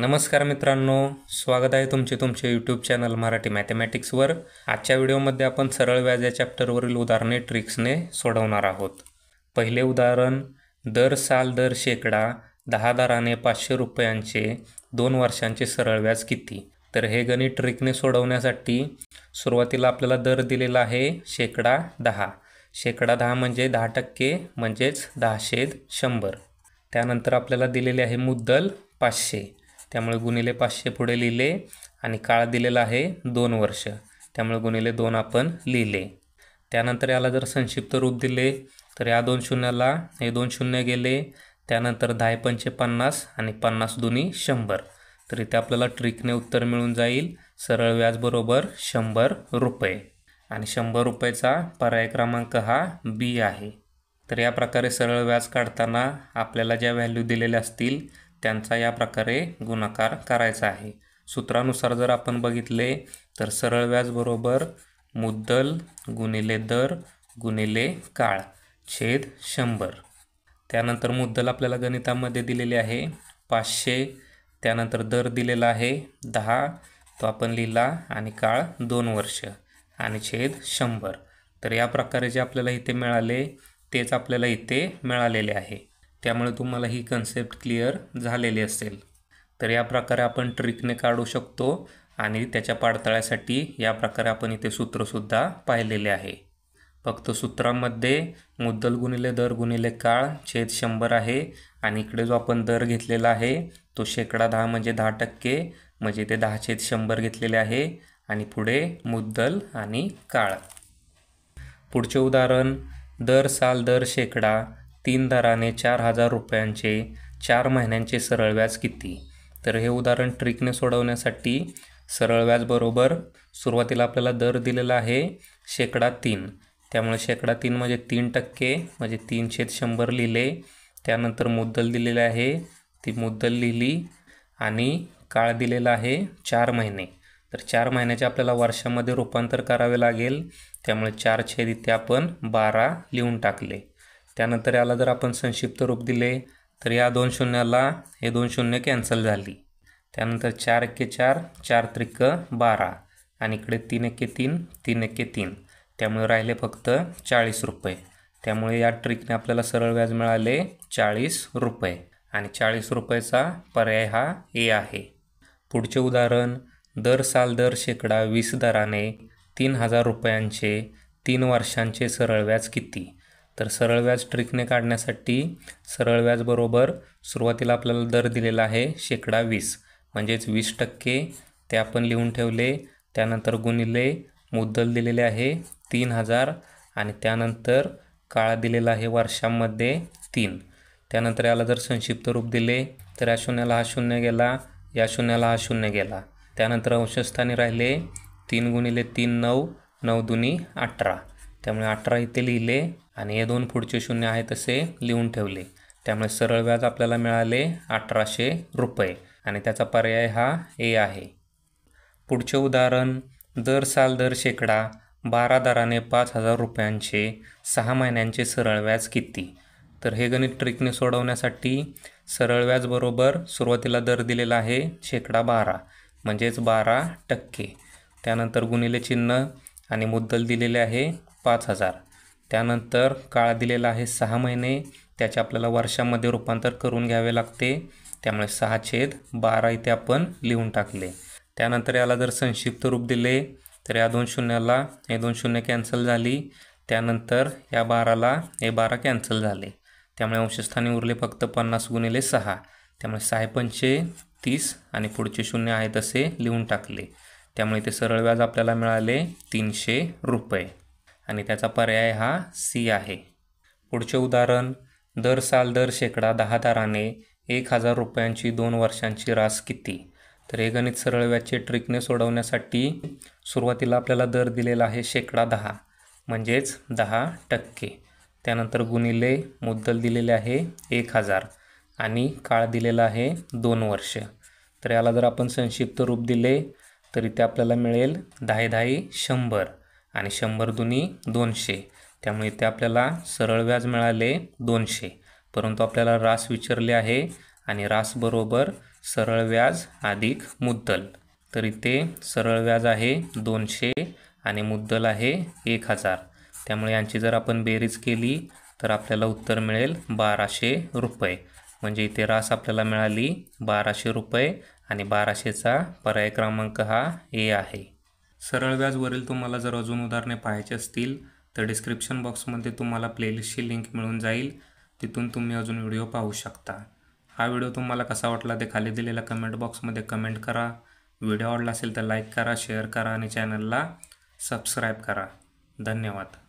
नमस्कार मित्रांनो स्वागत आहे तुमचे तुमचे यूट्यूब चॅनल मराठी मॅथमॅटिक्सवर आजच्या व्हिडिओमध्ये आपण सरळ व्याज या चॅप्टरवरील उदाहरणे ट्रिक्सने सोडवणार आहोत पहिले उदाहरण दर साल दर शेकडा दहा दराने पाचशे रुपयांचे दोन वर्षांचे सरळ व्याज किती तर हे गणित ट्रिकने सोडवण्यासाठी सुरुवातीला आपल्याला दर दिलेला आहे शेकडा दहा शेकडा दहा म्हणजे दहा टक्के म्हणजेच दहाशे शंभर त्यानंतर आपल्याला दिलेले आहे मुद्दल पाचशे त्यामुळे गुणिले पाचशे पुढे लिहिले आणि काळ दिलेला आहे दोन वर्ष त्यामुळे गुणिले दोन आपण लिहिले त्यानंतर याला जर संक्षिप्त रूप दिले तर या दोन शून्याला हे दोन शून्य गेले त्यानंतर दहा पंचे पन्नास आणि पन्नास दोन्ही शंभर तर इथे आपल्याला ट्रिकने उत्तर मिळून जाईल सरळ व्याजबरोबर शंभर रुपये आणि शंभर रुपयाचा पर्याय क्रमांक हा बी आहे तर या प्रकारे सरळ व्याज काढताना आपल्याला ज्या व्हॅल्यू दिलेल्या असतील त्यांचा या प्रकारे गुणाकार करायचा आहे सूत्रानुसार जर आपण बघितले तर सरळ व्याज बरोबर मुद्दल गुणिले दर गुणिले काळ छेद शंभर त्यानंतर मुद्दल आपल्याला गणितामध्ये दिलेले आहे पाचशे त्यानंतर दर दिलेला आहे दहा तो आपण लिहिला आणि काळ दोन वर्ष आणि छेद शंभर तर या प्रकारे जे आपल्याला इथे मिळाले तेच आपल्याला इथे मिळालेले आहे त्यामुळे तुम्हाला ही कन्सेप्ट क्लिअर झालेली असेल तर या प्रकारे आपण ट्रिकने काढू शकतो आणि त्याच्या पाडताळ्यासाठी या प्रकारे आपण इथे सूत्रसुद्धा पाहिलेले आहे फक्त सूत्रामध्ये मुद्दल गुणिले दर गुणिले काळ छेद शंभर आहे आणि इकडे जो आपण दर घेतलेला आहे तो शेकडा दहा म्हणजे दहा टक्के म्हणजे ते दहा छेद शंभर घेतलेले आहे आणि पुढे मुद्दल आणि काळ पुढचे उदाहरण दर साल दर शेकडा तीन दराने चार हजार रुपयांचे चार महिन्यांचे सरळ व्याज किती तर हे उदाहरण ट्रिकने सोडवण्यासाठी सरळ व्याजबरोबर सुरुवातीला आपल्याला दर दिलेला आहे शेकडा तीन त्यामुळे शेकडा तीन म्हणजे तीन टक्के म्हणजे छेद शंभर लिहिले त्यानंतर मुद्दल दिलेले आहे ती मुद्दल लिहिली आणि काळ दिलेला आहे चार महिने तर चार महिन्याचे आपल्याला वर्षामध्ये रूपांतर करावे लागेल त्यामुळे चार छेद इथे आपण बारा लिहून टाकले त्यानंतर याला जर आपण संक्षिप्त रूप दिले तर या दोन शून्याला हे दोन शून्य कॅन्सल झाली त्यानंतर चार एक्के चार चार त्रिक बारा आणि इकडे तीन एक्के तीन तीन एक्के तीन त्यामुळे राहिले फक्त चाळीस रुपये त्यामुळे या ट्रिकने आपल्याला सरळ व्याज मिळाले चाळीस रुपये आणि चाळीस रुपयाचा पर्याय हा ए आहे पुढचे उदाहरण दर साल दर शेकडा वीस दराने तीन हजार रुपयांचे तीन वर्षांचे सरळ व्याज किती तर सरळ व्याज ट्रिकने काढण्यासाठी सरळ व्याजबरोबर बरोबर सुरुवातीला आपल्याला दर दिलेला आहे शेकडा वीस म्हणजेच वीस टक्के ते आपण लिहून ठेवले त्यानंतर गुणिले मुद्दल दिलेले आहे तीन हजार आणि त्यानंतर काळ दिलेला आहे वर्षांमध्ये तीन त्यानंतर याला जर संक्षिप्त रूप दिले तर या शून्याला हा शून्य गेला या शून्याला हा शून्य गेला त्यानंतर अंशस्थानी राहिले तीन गुणिले तीन नऊ नऊ दुनी अठरा त्यामुळे अठरा इथे लिहिले आणि हे दोन पुढचे शून्य आहे तसे लिहून ठेवले त्यामुळे सरळ व्याज आपल्याला मिळाले अठराशे रुपये आणि त्याचा पर्याय हा ए आहे पुढचे उदाहरण दर साल दर शेकडा बारा दराने पाच हजार रुपयांचे सहा महिन्यांचे सरळ व्याज किती तर हे गणित ट्रिकने सोडवण्यासाठी सरळ व्याज बरोबर सुरुवातीला दर दिलेला आहे शेकडा बारा म्हणजेच बारा टक्के त्यानंतर गुणिले चिन्ह आणि मुद्दल दिलेले आहे पाच हजार त्यानंतर काळ दिलेला आहे सहा महिने त्याचे आपल्याला वर्षामध्ये रूपांतर करून घ्यावे लागते त्यामुळे सहा छेद बारा इथे आपण लिहून टाकले त्यानंतर याला जर संक्षिप्त रूप दिले तर या दोन शून्याला हे दोन शून्य कॅन्सल झाली त्यानंतर या बाराला हे बारा कॅन्सल झाले त्यामुळे अंशस्थानी उरले फक्त पन्नास गुणिले सहा त्यामुळे सहा पंचे तीस आणि पुढचे शून्य आहेत असे लिहून टाकले त्यामुळे ते सरळ व्याज आपल्याला मिळाले तीनशे रुपये आणि त्याचा पर्याय हा सी आहे पुढचे उदाहरण दर साल दर शेकडा दहा दाराने एक हजार रुपयांची दोन वर्षांची रास किती तर हे गणित सरळ व्याचे ट्रिकने सोडवण्यासाठी सुरुवातीला आपल्याला दर दिलेला आहे शेकडा दहा म्हणजेच दहा टक्के त्यानंतर गुणिले मुद्दल दिलेले आहे एक हजार आणि काळ दिलेला आहे दोन वर्ष तर याला जर आपण संक्षिप्त रूप दिले तर इथे आपल्याला मिळेल दहा दहा शंभर आणि शंभर दुनी दोनशे त्यामुळे इथे आपल्याला सरळ व्याज मिळाले दोनशे परंतु आपल्याला रास विचारले आहे आणि रासबरोबर सरळ व्याज अधिक मुद्दल तर इथे सरळ व्याज आहे दोनशे आणि मुद्दल आहे एक हजार त्यामुळे यांची जर आपण बेरीज केली तर आपल्याला उत्तर मिळेल बाराशे रुपये म्हणजे इथे रास आपल्याला मिळाली बाराशे रुपये आणि बाराशेचा पर्याय क्रमांक हा ए आहे सरळ व्याजवरील तुम्हाला जर अजून उदाहरणे पाहायची असतील तर डिस्क्रिप्शन बॉक्समध्ये तुम्हाला प्लेलिस्टची लिंक मिळून जाईल तिथून तुम्ही अजून व्हिडिओ पाहू शकता हा व्हिडिओ तुम्हाला कसा वाटला ते खाली दिलेल्या कमेंट बॉक्समध्ये कमेंट करा व्हिडिओ आवडला असेल तर लाईक करा शेअर करा आणि चॅनलला सबस्क्राईब करा धन्यवाद